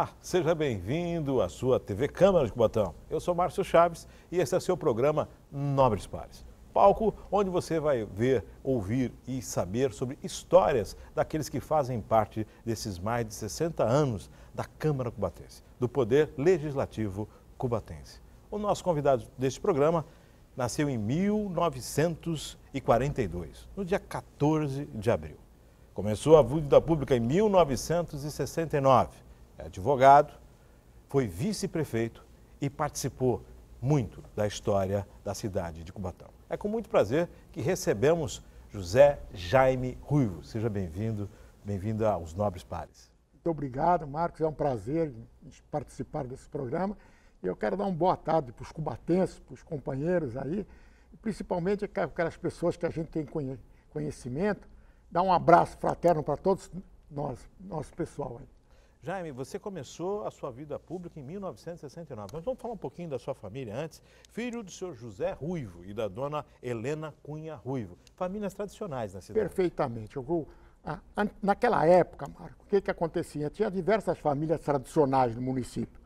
Olá, ah, seja bem-vindo à sua TV Câmara de Cubatão. Eu sou Márcio Chaves e esse é seu programa Nobres Pares. Palco onde você vai ver, ouvir e saber sobre histórias daqueles que fazem parte desses mais de 60 anos da Câmara Cubatense, do Poder Legislativo Cubatense. O nosso convidado deste programa nasceu em 1942, no dia 14 de abril. Começou a vida pública em 1969 é advogado, foi vice-prefeito e participou muito da história da cidade de Cubatão. É com muito prazer que recebemos José Jaime Ruivo. Seja bem-vindo, bem-vindo aos Nobres Pares. Muito obrigado, Marcos. É um prazer participar desse programa. E eu quero dar uma boa tarde para os cubatenses, para os companheiros aí, principalmente aquelas pessoas que a gente tem conhecimento. Dar um abraço fraterno para todos nós, nosso pessoal aí. Jaime, você começou a sua vida pública em 1969. Mas vamos falar um pouquinho da sua família antes. Filho do senhor José Ruivo e da dona Helena Cunha Ruivo. Famílias tradicionais na cidade. Perfeitamente. Eu, naquela época, Marco, o que, que acontecia? Tinha diversas famílias tradicionais no município.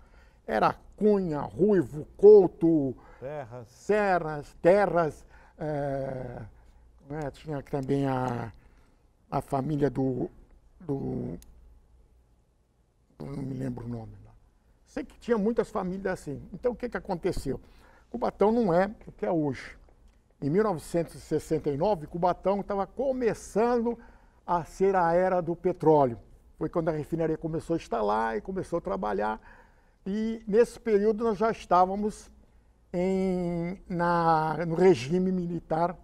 Era Cunha, Ruivo, Couto, Terras, Serras, Terras. É, né, tinha também a, a família do, do não me lembro o nome. Sei que tinha muitas famílias assim. Então o que, que aconteceu? Cubatão não é o que é hoje. Em 1969, Cubatão estava começando a ser a era do petróleo. Foi quando a refinaria começou a instalar e começou a trabalhar. E nesse período nós já estávamos em, na, no regime militar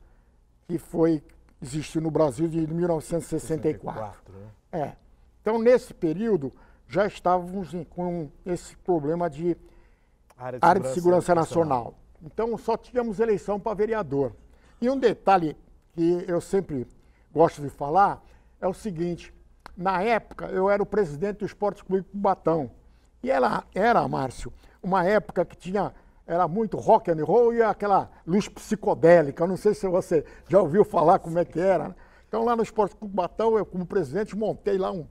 que foi existiu no Brasil de 1964. 64, né? É. Então nesse período já estávamos em, com esse problema de área de, área segurança, de segurança nacional. Então, só tínhamos eleição para vereador. E um detalhe que eu sempre gosto de falar é o seguinte: na época, eu era o presidente do Esporte Clube Batão. E ela era, Márcio, uma época que tinha era muito rock and roll e aquela luz psicodélica. não sei se você já ouviu falar como é que era. Né? Então lá no Esporte Clube Batão, eu como presidente montei lá um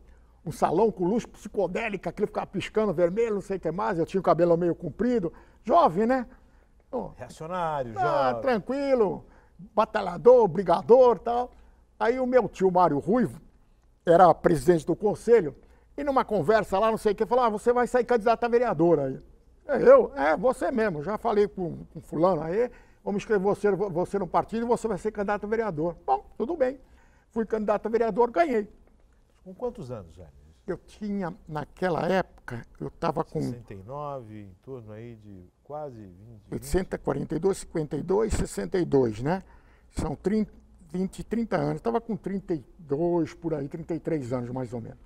um salão com luz psicodélica, aquilo ficava piscando vermelho, não sei o que mais, eu tinha o cabelo meio comprido, jovem, né? Oh, Reacionário, ah, jovem. tranquilo, batalhador, brigador tal. Aí o meu tio Mário Ruivo era presidente do conselho, e numa conversa lá, não sei o que, falou: ah, você vai sair candidato a vereador aí. É eu? É, você mesmo. Já falei com, com fulano aí, vamos escrever você, você no partido e você vai ser candidato a vereador. Bom, tudo bem. Fui candidato a vereador, ganhei. Com quantos anos, velho? eu tinha, naquela época, eu estava com... 69, em torno aí de quase 20... 80, 42, 52, 62, né? São 30, 20, 30 anos. Estava com 32, por aí, 33 anos, mais ou menos.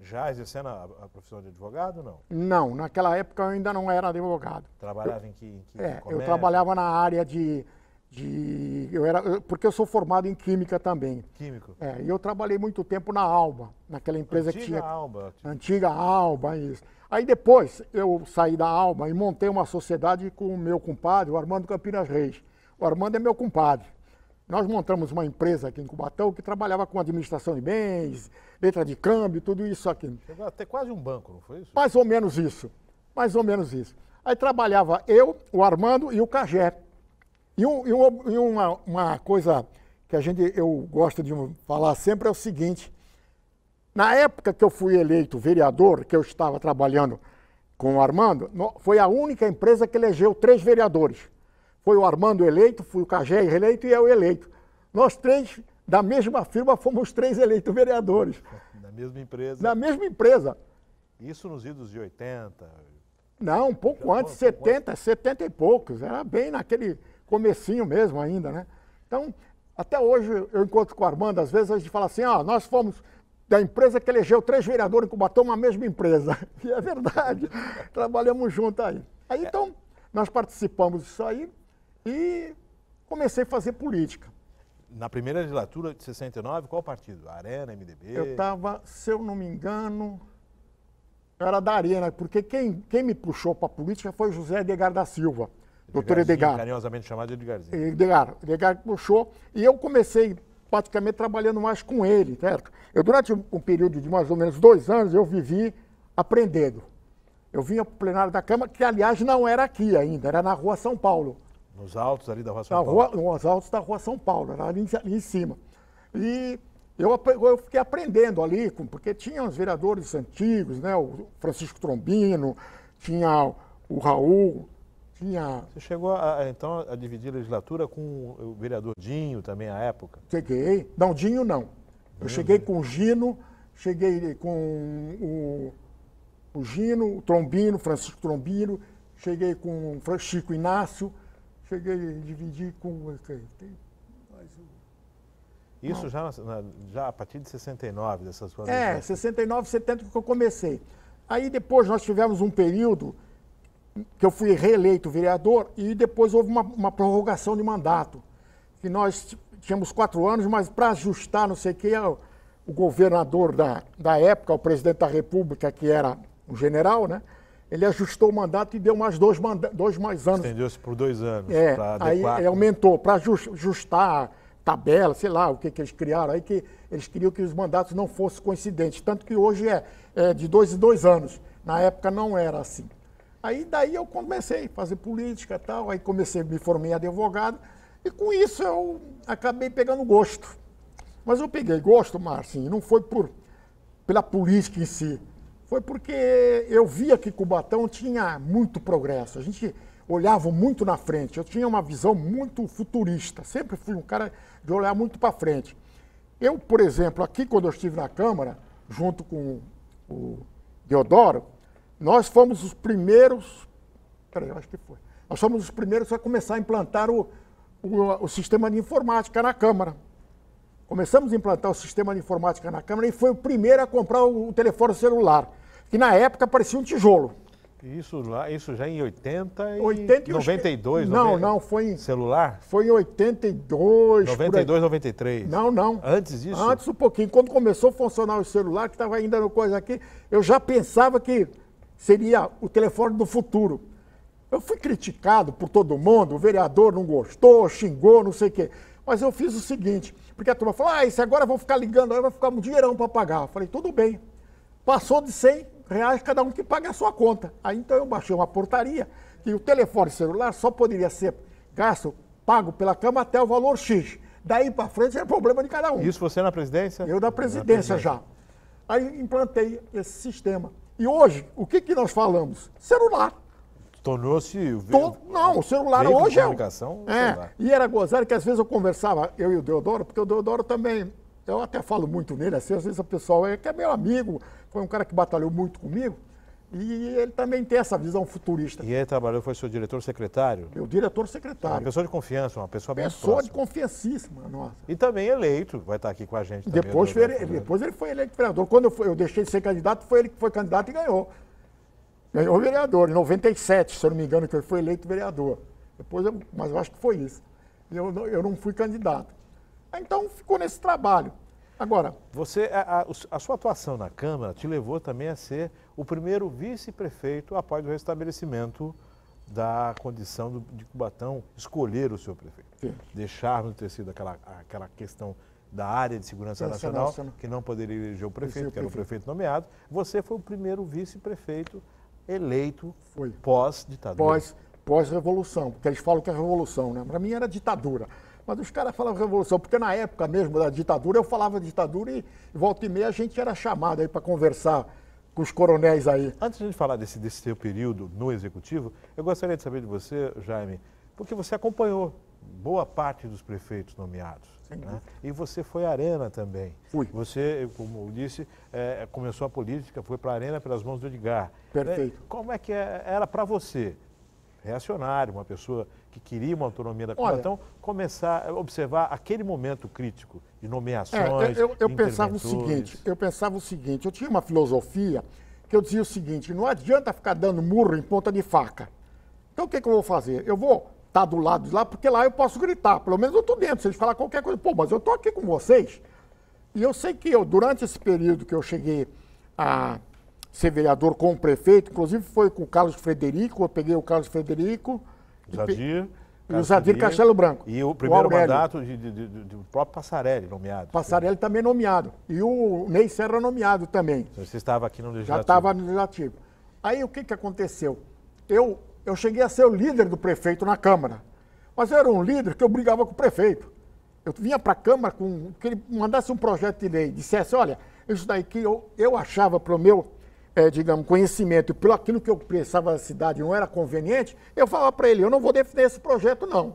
Já exercendo a, a profissão de advogado, não? Não, naquela época eu ainda não era advogado. Trabalhava eu, em que, em que É, comércio? eu trabalhava na área de de eu era porque eu sou formado em química também químico é, e eu trabalhei muito tempo na Alba naquela empresa antiga que tinha Alba antiga Alba isso aí depois eu saí da Alba e montei uma sociedade com o meu compadre o Armando Campinas Reis o Armando é meu compadre nós montamos uma empresa aqui em Cubatão que trabalhava com administração de bens letra de câmbio tudo isso aqui Chegou até quase um banco não foi isso mais ou menos isso mais ou menos isso aí trabalhava eu o Armando e o Cagé e, um, e, um, e uma, uma, coisa que a gente, eu gosto de falar sempre é o seguinte: na época que eu fui eleito vereador, que eu estava trabalhando com o Armando, foi a única empresa que elegeu três vereadores. Foi o Armando eleito, foi o Cagé eleito e eu eleito. Nós três, da mesma firma, fomos três eleitos vereadores. Na mesma empresa? Na mesma empresa. Isso nos idos de 80? Não, um pouco Já antes, foi, 70, pouco. 70 e poucos. Era bem naquele comecinho mesmo ainda, né? Então, até hoje eu encontro com a Armando, às vezes a gente fala assim, ah, nós fomos da empresa que elegeu três vereadores em Cubatão, uma mesma empresa. E é verdade, trabalhamos junto aí. Aí é. então, nós participamos disso aí e comecei a fazer política. Na primeira legislatura de 69, qual partido? Arena, MDB? Eu estava, se eu não me engano, era da Arena, porque quem, quem me puxou para a política foi José Edgar da Silva. Doutor Edgar. Carinhosamente chamado Edgarzinho. Edgar. Edgar puxou. E eu comecei praticamente trabalhando mais com ele, certo? Eu, durante um período de mais ou menos dois anos, eu vivi aprendendo. Eu vinha para o plenário da Câmara, que aliás não era aqui ainda, era na Rua São Paulo. Nos altos ali da Rua São da Paulo? Rua, nos altos da Rua São Paulo, era ali, ali em cima. E eu, eu, fiquei aprendendo ali, porque tinha os vereadores antigos, né? O Francisco Trombino, tinha o Raul, tinha. Você chegou, a, então, a dividir a legislatura com o vereador Dinho também, à época? Cheguei. Não, Dinho não. Eu cheguei com o Gino, cheguei com o, o Gino, o Trombino, Francisco Trombino, cheguei com o Chico Inácio, cheguei a dividir com. Isso já, já a partir de 69, dessas coisas? É, 69, 70 que eu comecei. Aí depois nós tivemos um período que eu fui reeleito vereador e depois houve uma, uma prorrogação de mandato. Que nós tínhamos quatro anos, mas para ajustar, não sei o que, é o, governador da, da época, o presidente da República, que era um general, né? Ele ajustou o mandato e deu mais dois, manda dois mais anos. Estendeu-se por dois anos. É, aí ele aumentou para ajustar tabela, sei lá, o que, que eles criaram aí, que eles queriam que os mandatos não fossem coincidentes. Tanto que hoje é, é de dois em dois anos. Na época não era assim. Aí daí eu comecei a fazer política e tal, aí comecei, me formei advogado, e com isso eu acabei pegando gosto. Mas eu peguei gosto, Marcinho, não foi por, pela política em si, foi porque eu via que Cubatão tinha muito progresso, a gente olhava muito na frente, eu tinha uma visão muito futurista, sempre fui um cara de olhar muito para frente. Eu, por exemplo, aqui quando eu estive na Câmara, junto com o Deodoro, nós fomos os primeiros, peraí, eu acho que foi, nós fomos os primeiros a começar a implantar o, o, o sistema de informática na Câmara. Começamos a implantar o sistema de informática na Câmara e foi o primeiro a comprar o, o telefone celular, que na época parecia um tijolo. Isso, lá, isso já em 80 e 80 92, não, 90, não, foi em celular? Foi em 82, 92, 93. Não, não. Antes disso? Antes um pouquinho, quando começou a funcionar o celular, que estava ainda no coisa aqui, eu já pensava que seria o telefone do futuro. Eu fui criticado por todo mundo, o vereador não gostou, xingou, não sei o quê. Mas eu fiz o seguinte, porque a turma falou, ah, isso agora vão ficar ligando, vai ficar um dinheirão para pagar. Eu falei, tudo bem. Passou de 100 reais cada um que paga a sua conta. Aí então eu baixei uma portaria que o telefone celular só poderia ser gasto, pago pela cama até o valor X. Daí para frente é problema de cada um. Isso você na presidência? Eu da presidência, na presidência. já. Aí implantei esse sistema. E hoje, o que, que nós falamos? Celular. Tornou-se. To... Não, o celular Veio hoje de é comunicação, é. E era gozar que às vezes eu conversava, eu e o Deodoro, porque o Deodoro também. Eu até falo muito nele, assim, às vezes o pessoal é que é meu amigo, foi um cara que batalhou muito comigo. E ele também tem essa visão futurista. E ele trabalhou, foi seu diretor secretário? Meu diretor secretário. Uma pessoa de confiança, uma pessoa bem Pessoa de confiancíssima, nossa. E também eleito, vai estar aqui com a gente também. Depois, foi, ele, depois ele foi eleito vereador. Quando eu, fui, eu, deixei de ser candidato, foi ele que foi candidato e ganhou. Ganhou vereador, em 97, se eu não me engano, que ele foi eleito vereador. Depois eu, mas eu acho que foi isso. Eu, eu não fui candidato. Então ficou nesse trabalho. Agora. Você, a, a, a sua atuação na Câmara te levou também a ser o primeiro vice-prefeito, após o restabelecimento da condição do, de Cubatão escolher o seu prefeito. Sim. no ter sido aquela, aquela questão da área de segurança nacional, nacional, que não poderia eleger o prefeito, que era o prefeito nomeado. Você foi o primeiro vice-prefeito eleito pós-ditadura. Pós, pós-revolução, pós porque eles falam que é revolução, né? Para mim era ditadura. Mas os caras falavam revolução, porque na época mesmo da ditadura, eu falava ditadura e volta e meia a gente era chamado aí para conversar com os coronéis aí. Antes de a gente falar desse, desse seu período no Executivo, eu gostaria de saber de você, Jaime, porque você acompanhou boa parte dos prefeitos nomeados. Né? E você foi à arena também. Fui. Você, como eu disse, é, começou a política, foi para a arena pelas mãos do Edgar. Perfeito. É, como é que é, era para você reacionário, uma pessoa que queria uma autonomia da Câmara. Então, começar a observar aquele momento crítico de nomeações. É, eu, eu pensava o seguinte, eu pensava o seguinte, eu tinha uma filosofia que eu dizia o seguinte, não adianta ficar dando murro em ponta de faca. Então o que, que eu vou fazer? Eu vou estar tá do lado de lá, porque lá eu posso gritar, pelo menos eu estou dentro, se eles falar qualquer coisa, pô, mas eu estou aqui com vocês. E eu sei que eu, durante esse período que eu cheguei a ser vereador com o prefeito, inclusive foi com o Carlos Frederico, eu peguei o Carlos Frederico. Zadir. E o Zadir Castelo Branco. E o primeiro o mandato de, de, de, do próprio Passarelli nomeado. Passarelli também nomeado. E o Ney Serra nomeado também. Então, você estava aqui no Legislativo. Já estava no Legislativo. Aí o que, que aconteceu? Eu, eu cheguei a ser o líder do prefeito na Câmara. Mas eu era um líder que eu brigava com o prefeito. Eu vinha para a Câmara com que ele mandasse um projeto de lei, dissesse, olha, isso daí que eu, eu achava para o meu é, digamos, conhecimento e pelo aquilo que eu pensava na cidade não era conveniente, eu falava para ele, eu não vou defender esse projeto, não.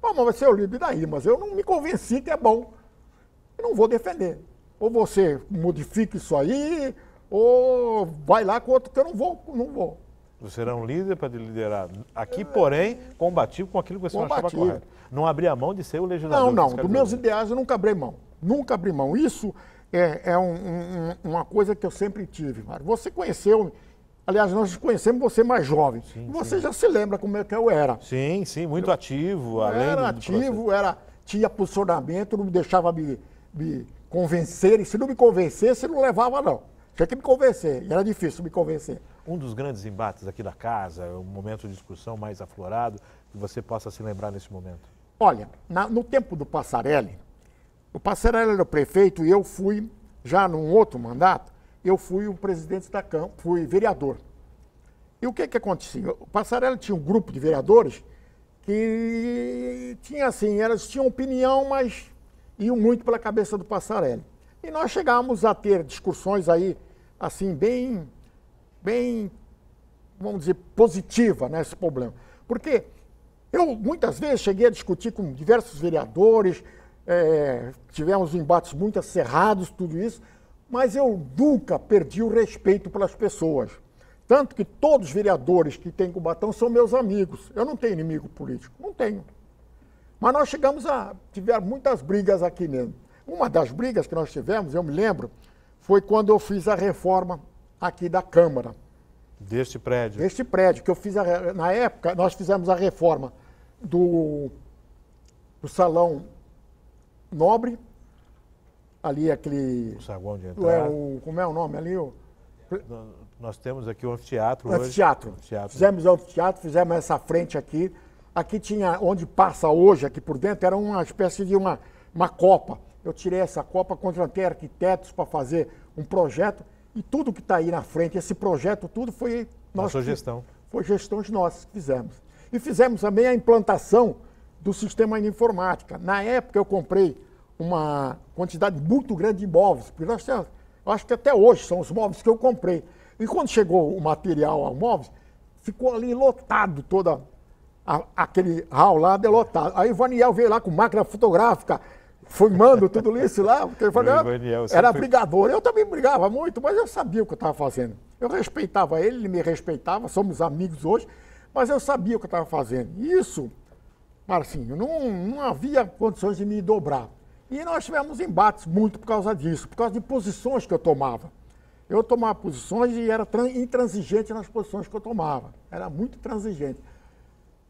Bom, mas vai ser é o líder daí, mas eu não me convenci que é bom. Eu não vou defender. Ou você modifica isso aí, ou vai lá com outro que eu não vou, não vou. Você era um líder para liderar. Aqui, porém, combativo com aquilo que você combativo. não achava correto. Não abria mão de ser o legislador. Não, não. Dos meus ideais eu nunca abri mão. Nunca abri mão. Isso é, é um, um, uma coisa que eu sempre tive, Mário. Você conheceu, aliás, nós conhecemos você é mais jovem. Sim, você sim. já se lembra como é que eu era. Sim, sim, muito eu, ativo. Eu além era ativo, era, tinha posicionamento, não me deixava me, me convencer. E se não me convencesse, não levava, não. Tinha que me convencer, e era difícil me convencer. Um dos grandes embates aqui da casa, um momento de discussão mais aflorado, que você possa se lembrar nesse momento? Olha, na, no tempo do Passarelli, o Passarela era o prefeito e eu fui, já num outro mandato, eu fui o presidente da Câmara, fui vereador. E o que que acontecia? O Passarela tinha um grupo de vereadores que tinha assim, elas tinham opinião, mas iam muito pela cabeça do Passarelli. E nós chegávamos a ter discussões aí, assim, bem, bem, vamos dizer, positiva nesse né, problema. Porque eu, muitas vezes, cheguei a discutir com diversos vereadores, é, tivemos embates muito acerrados, tudo isso, mas eu nunca perdi o respeito pelas pessoas. Tanto que todos os vereadores que tem Cubatão são meus amigos. Eu não tenho inimigo político, não tenho. Mas nós chegamos a. Tivemos muitas brigas aqui mesmo. Uma das brigas que nós tivemos, eu me lembro, foi quando eu fiz a reforma aqui da Câmara. Deste prédio? Deste prédio, que eu fiz. A, na época, nós fizemos a reforma do, do salão nobre, ali aquele. O saguão de entrada. É, o, como é o nome ali? O, nós temos aqui o anfiteatro. O anfiteatro. Hoje. anfiteatro. Fizemos o anfiteatro, fizemos essa frente aqui. Aqui tinha, onde passa hoje, aqui por dentro, era uma espécie de uma, uma copa. Eu tirei essa copa, contratei arquitetos para fazer um projeto. E tudo que está aí na frente, esse projeto, tudo foi. Nossa gestão. Foi gestão de nós que fizemos. E fizemos também a implantação do sistema de informática. Na época eu comprei uma quantidade muito grande de móveis. porque nós eu acho que até hoje são os móveis que eu comprei. E quando chegou o material ao móveis, ficou ali lotado toda a, aquele hall lá delotado. Aí o Vaniel veio lá com máquina fotográfica, filmando tudo isso lá, porque ele falou, Vaniel, era brigador. Eu também brigava muito, mas eu sabia o que eu estava fazendo. Eu respeitava ele, ele me respeitava, somos amigos hoje, mas eu sabia o que eu estava fazendo. E isso Marcinho, assim, não, não havia condições de me dobrar. E nós tivemos embates muito por causa disso, por causa de posições que eu tomava. Eu tomava posições e era intransigente nas posições que eu tomava. Era muito transigente.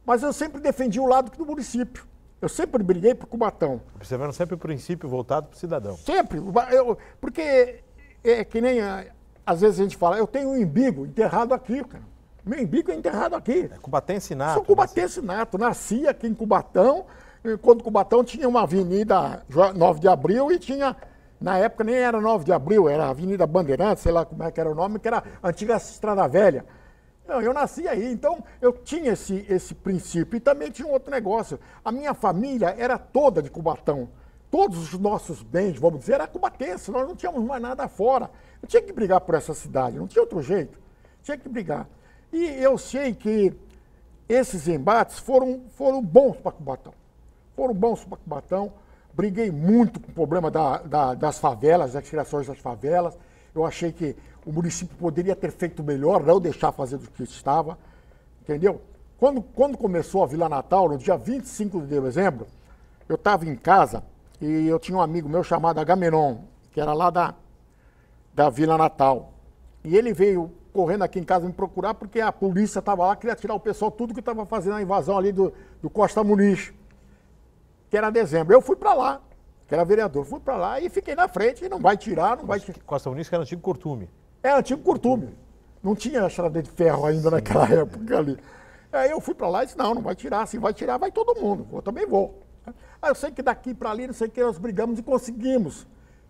Mas eu sempre defendi o lado do município. Eu sempre briguei por Cubatão. Observando sempre o princípio voltado para o cidadão. Sempre. Eu, porque é que nem é, às vezes a gente fala, eu tenho um embigo enterrado aqui, cara. Meu embico é enterrado aqui. É combatense nato. Sou né? combatense mas... nato. Nasci aqui em Cubatão, quando Cubatão tinha uma avenida 9 de abril e tinha. Na época nem era 9 de abril, era Avenida Bandeirantes, sei lá como é que era o nome, que era antiga Estrada Velha. Não, eu nasci aí, então eu tinha esse, esse princípio. E também tinha um outro negócio. A minha família era toda de Cubatão. Todos os nossos bens, vamos dizer, era cubatense, nós não tínhamos mais nada fora. Eu tinha que brigar por essa cidade, não tinha outro jeito. Tinha que brigar. E eu sei que esses embates foram, foram bons para Cubatão. Foram bons para Cubatão. Briguei muito com o problema da, da, das favelas, das criações das favelas. Eu achei que o município poderia ter feito melhor, não deixar fazer do que estava. Entendeu? Quando, quando começou a Vila Natal, no dia 25 de dezembro, eu estava em casa e eu tinha um amigo meu chamado Agamenon, que era lá da, da Vila Natal. E ele veio correndo aqui em casa me procurar, porque a polícia estava lá, queria tirar o pessoal, tudo que estava fazendo a invasão ali do, do Costa Muniz, que era dezembro. Eu fui para lá, que era vereador, fui para lá e fiquei na frente, e não vai tirar, não vai tirar. Costa Muniz que era antigo Curtume. Era é antigo Curtume. Não tinha estrada de ferro ainda Sim. naquela época ali. Aí eu fui para lá e disse, não, não vai tirar, se vai tirar, vai todo mundo, eu também vou. Aí eu sei que daqui para ali, não sei o que, nós brigamos e conseguimos.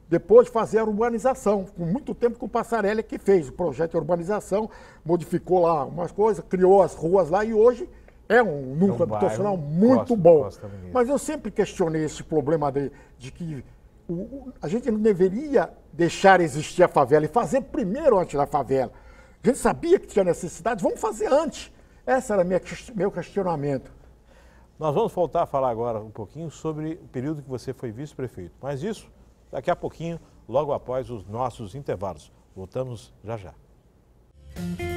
Depois fazer a urbanização, com muito tempo com o Passarelli que fez o projeto de urbanização, modificou lá umas coisas, criou as ruas lá e hoje é um núcleo é um habitacional muito bom. Mas eu sempre questionei esse problema de, de que o, o, a gente não deveria deixar existir a favela e fazer primeiro antes da favela. A gente sabia que tinha necessidade, vamos fazer antes. Esse era minha, meu questionamento. Nós vamos voltar a falar agora um pouquinho sobre o período que você foi vice-prefeito. Mas isso daqui a pouquinho, logo após os nossos intervalos. Voltamos já já.